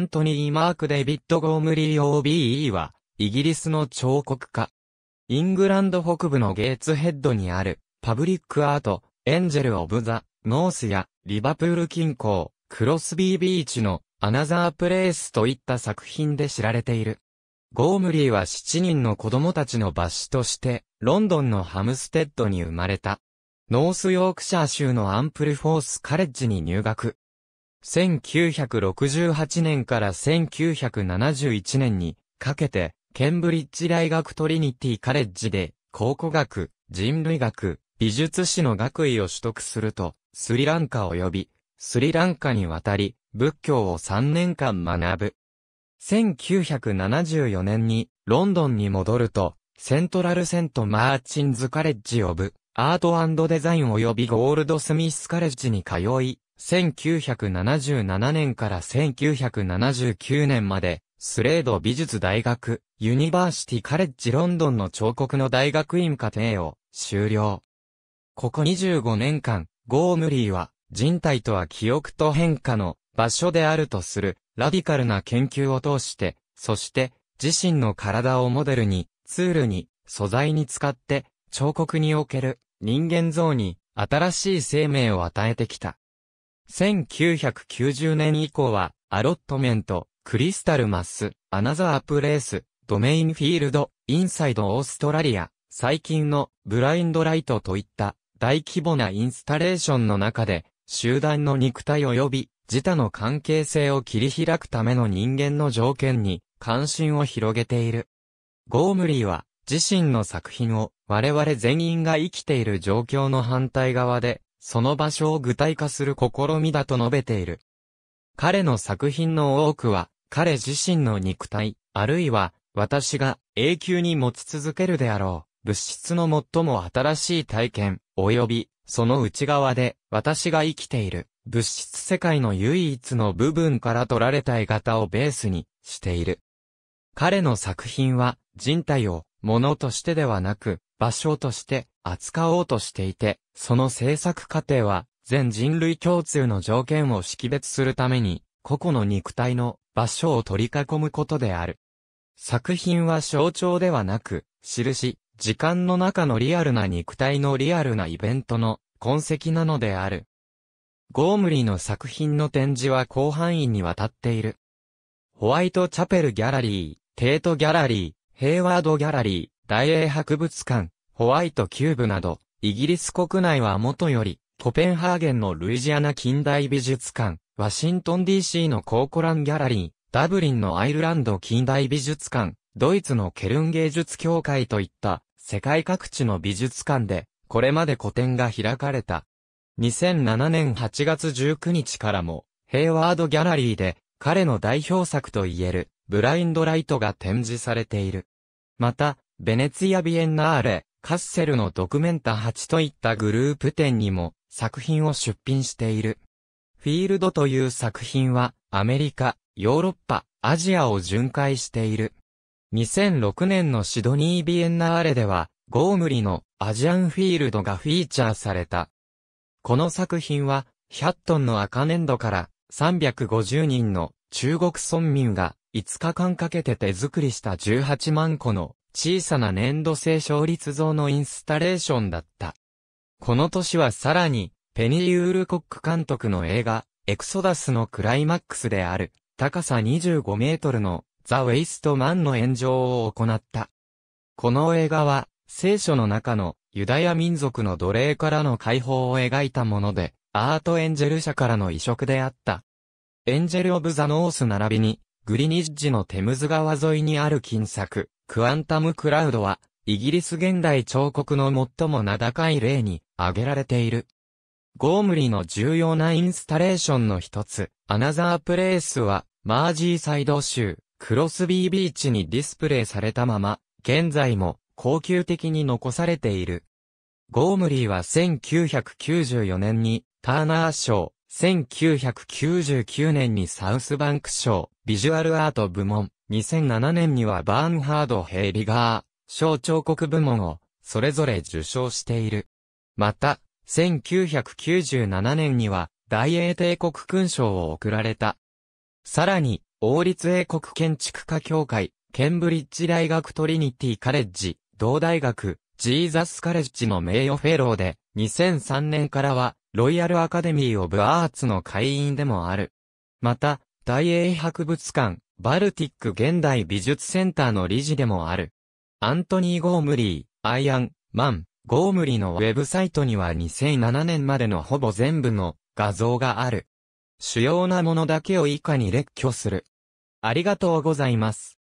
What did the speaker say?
ントニー・マーク・デビッド・ゴームリー OBE は、イギリスの彫刻家。イングランド北部のゲーツヘッドにある、パブリックアート、エンジェル・オブ・ザ・ノースや、リバプール近郊、クロスビービーチの、アナザープレイスといった作品で知られている。ゴームリーは7人の子供たちの罰子として、ロンドンのハムステッドに生まれた。ノースヨークシャー州のアンプルフォースカレッジに入学。1968年から1971年にかけて、ケンブリッジ大学トリニティカレッジで、考古学、人類学、美術史の学位を取得すると、スリランカ及び、スリランカに渡り、仏教を3年間学ぶ。1974年に、ロンドンに戻ると、セントラルセント・マーチンズ・カレッジ・オブ・アートデザイン及びゴールドスミス・カレッジに通い、1977年から1979年まで、スレード美術大学、ユニバーシティカレッジロンドンの彫刻の大学院課程を修了。ここ25年間、ゴームリーは、人体とは記憶と変化の場所であるとする、ラディカルな研究を通して、そして、自身の体をモデルに、ツールに、素材に使って、彫刻における人間像に新しい生命を与えてきた。1990年以降は、アロットメント、クリスタルマス、アナザープレース、ドメインフィールド、インサイドオーストラリア、最近のブラインドライトといった大規模なインスタレーションの中で、集団の肉体及び自他の関係性を切り開くための人間の条件に関心を広げている。ゴームリーは自身の作品を我々全員が生きている状況の反対側でその場所を具体化する試みだと述べている。彼の作品の多くは、彼自身の肉体、あるいは、私が永久に持ち続けるであろう、物質の最も新しい体験、及び、その内側で、私が生きている、物質世界の唯一の部分から取られた絵型をベースにしている。彼の作品は、人体を、物としてではなく、場所として、扱おうとしていて、その制作過程は、全人類共通の条件を識別するために、個々の肉体の場所を取り囲むことである。作品は象徴ではなく、印、時間の中のリアルな肉体のリアルなイベントの痕跡なのである。ゴームリの作品の展示は広範囲にわたっている。ホワイトチャペルギャラリー、テートギャラリー、ヘイワードギャラリー、大英博物館、ホワイトキューブなど、イギリス国内はもとより、コペンハーゲンのルイジアナ近代美術館、ワシントン DC のコーコランギャラリー、ダブリンのアイルランド近代美術館、ドイツのケルン芸術協会といった世界各地の美術館でこれまで個展が開かれた。2007年8月19日からもヘイワードギャラリーで彼の代表作といえるブラインドライトが展示されている。また、ベネツィア・ビエンナーレ、カッセルのドクメンタ8といったグループ展にも作品を出品している。フィールドという作品はアメリカ、ヨーロッパ、アジアを巡回している。2006年のシドニー・ビエンナーレではゴームリのアジアンフィールドがフィーチャーされた。この作品は100トンの赤粘土から350人の中国村民が5日間かけて手作りした18万個の小さな粘土製勝率像のインスタレーションだった。この年はさらに、ペニー・ウールコック監督の映画、エクソダスのクライマックスである、高さ25メートルのザ・ウェイスト・マンの炎上を行った。この映画は、聖書の中のユダヤ民族の奴隷からの解放を描いたもので、アート・エンジェル社からの移植であった。エンジェル・オブ・ザ・ノース並びに、グリニッジのテムズ川沿いにある金作、クアンタムクラウドは、イギリス現代彫刻の最も名高い例に挙げられている。ゴームリの重要なインスタレーションの一つ、アナザープレイスは、マージーサイド州、クロスビービーチにディスプレイされたまま、現在も高級的に残されている。ゴームリーは1994年にターナー賞、1999年にサウスバンク賞、ビジュアルアート部門、2007年にはバーンハード・ヘイリガー、小彫刻部門を、それぞれ受賞している。また、1997年には、大英帝国勲章を贈られた。さらに、王立英国建築家協会、ケンブリッジ大学トリニティカレッジ、同大学、ジーザスカレッジの名誉フェローで、2003年からは、ロイヤルアカデミー・オブ・アーツの会員でもある。また、大英博物館、バルティック現代美術センターの理事でもある。アントニー・ゴームリー、アイアン、マン、ゴームリーのウェブサイトには2007年までのほぼ全部の画像がある。主要なものだけを以下に列挙する。ありがとうございます。